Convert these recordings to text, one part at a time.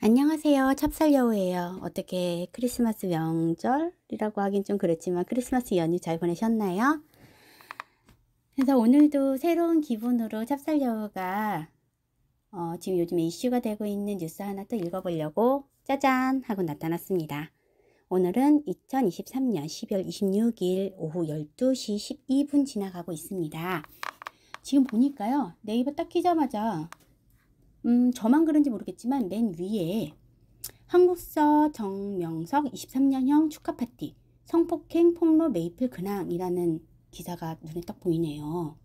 안녕하세요 찹쌀여우예요 어떻게 크리스마스 명절이라고 하긴 좀 그렇지만 크리스마스 연휴 잘 보내셨나요? 그래서 오늘도 새로운 기분으로 찹쌀여우가 어, 지금 요즘에 이슈가 되고 있는 뉴스 하나 또 읽어보려고 짜잔 하고 나타났습니다 오늘은 2023년 12월 26일 오후 12시 12분 지나가고 있습니다 지금 보니까요 네이버 딱 키자마자 음, 저만 그런지 모르겠지만 맨 위에 한국서 정명석 23년형 축하 파티 성폭행 폭로 메이플 근황이라는 기사가 눈에 딱 보이네요.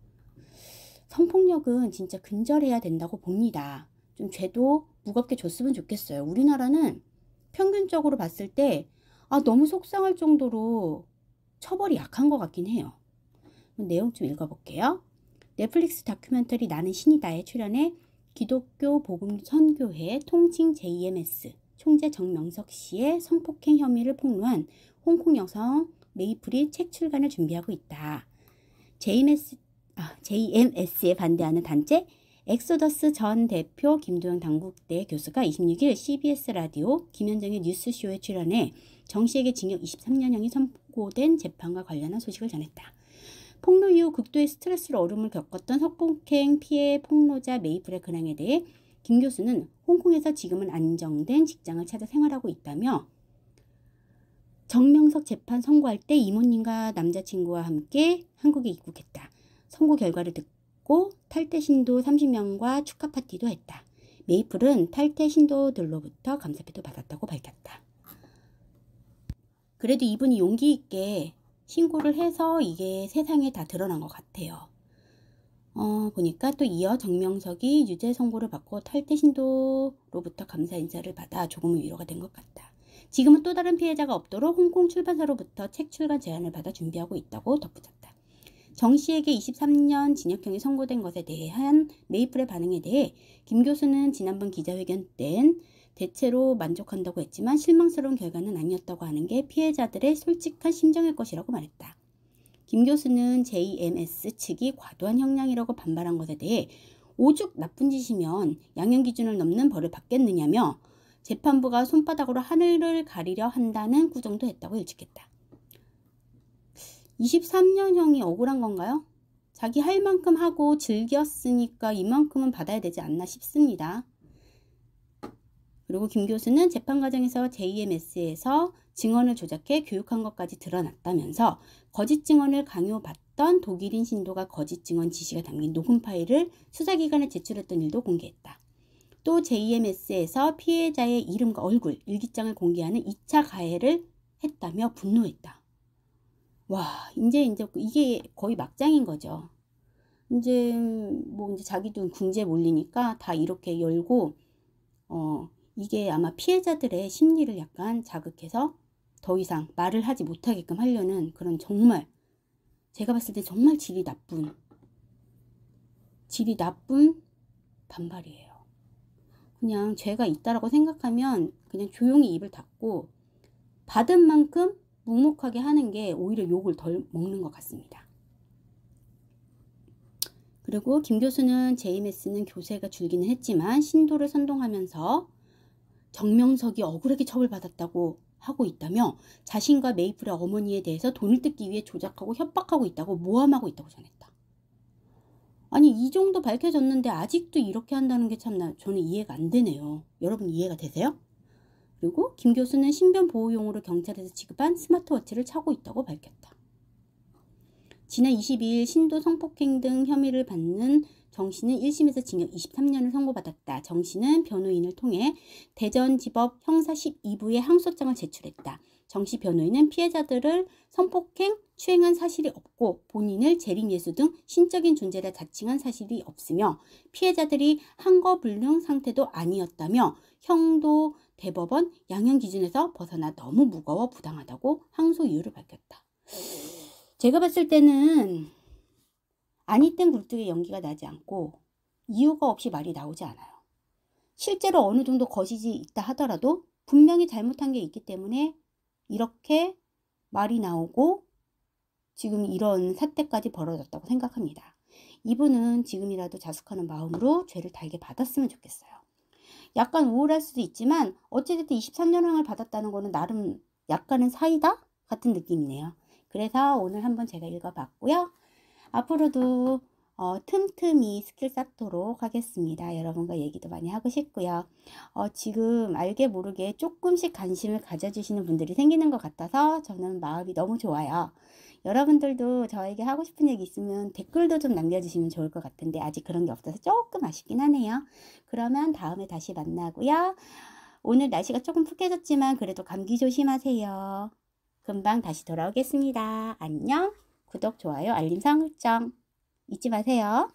성폭력은 진짜 근절해야 된다고 봅니다. 좀 죄도 무겁게 줬으면 좋겠어요. 우리나라는 평균적으로 봤을 때 아, 너무 속상할 정도로 처벌이 약한 것 같긴 해요. 내용 좀 읽어볼게요. 넷플릭스 다큐멘터리 나는 신이다에 출연해 기독교 복음 선교회 통칭 JMS 총재 정명석 씨의 성폭행 혐의를 폭로한 홍콩 여성 메이플이 책 출간을 준비하고 있다. JMS, 아, JMS에 반대하는 단체 엑소더스 전 대표 김도영 당국대 교수가 26일 CBS 라디오 김현정의 뉴스쇼에 출연해 정 씨에게 징역 23년형이 선고된 재판과 관련한 소식을 전했다. 폭로 이후 극도의 스트레스로 얼음을 겪었던 석곡행 피해 폭로자 메이플의 근황에 대해 김 교수는 홍콩에서 지금은 안정된 직장을 찾아 생활하고 있다며 정명석 재판 선고할 때 이모님과 남자친구와 함께 한국에 입국했다. 선고 결과를 듣고 탈퇴 신도 30명과 축하 파티도 했다. 메이플은 탈퇴 신도들로부터 감사패도 받았다고 밝혔다. 그래도 이분이 용기 있게 신고를 해서 이게 세상에 다 드러난 것 같아요. 어, 보니까 또 이어 정명석이 유죄 선고를 받고 탈퇴 신도로부터 감사 인사를 받아 조금은 위로가 된 것 같다. 지금은 또 다른 피해자가 없도록 홍콩 출판사로부터 책 출간 제안을 받아 준비하고 있다고 덧붙였다. 정 씨에게 23년 징역형이 선고된 것에 대한 메이플의 반응에 대해 김 교수는 지난번 기자회견 땐 대체로 만족한다고 했지만 실망스러운 결과는 아니었다고 하는 게 피해자들의 솔직한 심정일 것이라고 말했다. 김 교수는 JMS 측이 과도한 형량이라고 반발한 것에 대해 오죽 나쁜 짓이면 양형 기준을 넘는 벌을 받겠느냐며 재판부가 손바닥으로 하늘을 가리려 한다는 구정도 했다고 일축했다. 23년형이 억울한 건가요? 자기 할 만큼 하고 즐겼으니까 이만큼은 받아야 되지 않나 싶습니다. 그리고 김 교수는 재판 과정에서 JMS에서 증언을 조작해 교육한 것까지 드러났다면서 거짓 증언을 강요받던 독일인 신도가 거짓 증언 지시가 담긴 녹음 파일을 수사기관에 제출했던 일도 공개했다. 또 JMS에서 피해자의 이름과 얼굴, 일기장을 공개하는 2차 가해를 했다며 분노했다. 와, 이제 이제 이게 거의 막장인 거죠. 이제 뭐 이제 자기도 궁지에 몰리니까 다 이렇게 열고 어 이게 아마 피해자들의 심리를 약간 자극해서 더 이상 말을 하지 못하게끔 하려는 그런 정말 제가 봤을 때 정말 질이 나쁜 질이 나쁜 반발이에요. 그냥 죄가 있다라고 생각하면 그냥 조용히 입을 닫고 받은 만큼 묵묵하게 하는 게 오히려 욕을 덜 먹는 것 같습니다. 그리고 김 교수는 제임스는 교세가 줄기는 했지만 신도를 선동하면서 정명석이 억울하게 처벌받았다고 하고 있다며 자신과 메이플의 어머니에 대해서 돈을 뜯기 위해 조작하고 협박하고 있다고 모함하고 있다고 전했다. 아니 이 정도 밝혀졌는데 아직도 이렇게 한다는 게 참나 저는 이해가 안 되네요. 여러분 이해가 되세요? 그리고 김 교수는 신변 보호용으로 경찰에서 지급한 스마트워치를 차고 있다고 밝혔다. 지난 22일 신도 성폭행 등 혐의를 받는 정 씨는 1심에서 징역 23년을 선고받았다. 정 씨는 변호인을 통해 대전지법 형사 12부에 항소장을 제출했다. 정 씨 변호인은 피해자들을 성폭행, 추행한 사실이 없고 본인을 재림예수 등 신적인 존재라 자칭한 사실이 없으며 피해자들이 항거불능 상태도 아니었다며 형도 대법원 양형 기준에서 벗어나 너무 무거워 부당하다고 항소 이유를 밝혔다. 제가 봤을 때는 아니 땐굴뚝에 연기가 나지 않고 이유가 없이 말이 나오지 않아요. 실제로 어느 정도 거짓이 있다 하더라도 분명히 잘못한 게 있기 때문에 이렇게 말이 나오고 지금 이런 사태까지 벌어졌다고 생각합니다. 이분은 지금이라도 자숙하는 마음으로 죄를 달게 받았으면 좋겠어요. 약간 우울할 수도 있지만 어찌됐든 23년형을 받았다는 거는 나름 약간은 사이다 같은 느낌이네요. 그래서 오늘 한번 제가 읽어봤고요. 앞으로도 어, 틈틈이 스킬 쌓도록 하겠습니다. 여러분과 얘기도 많이 하고 싶고요. 어, 지금 알게 모르게 조금씩 관심을 가져주시는 분들이 생기는 것 같아서 저는 마음이 너무 좋아요. 여러분들도 저에게 하고 싶은 얘기 있으면 댓글도 좀 남겨주시면 좋을 것 같은데 아직 그런 게 없어서 조금 아쉽긴 하네요. 그러면 다음에 다시 만나고요. 오늘 날씨가 조금 푹해졌지만 그래도 감기 조심하세요. 금방 다시 돌아오겠습니다. 안녕! 구독, 좋아요, 알림 설정 잊지 마세요.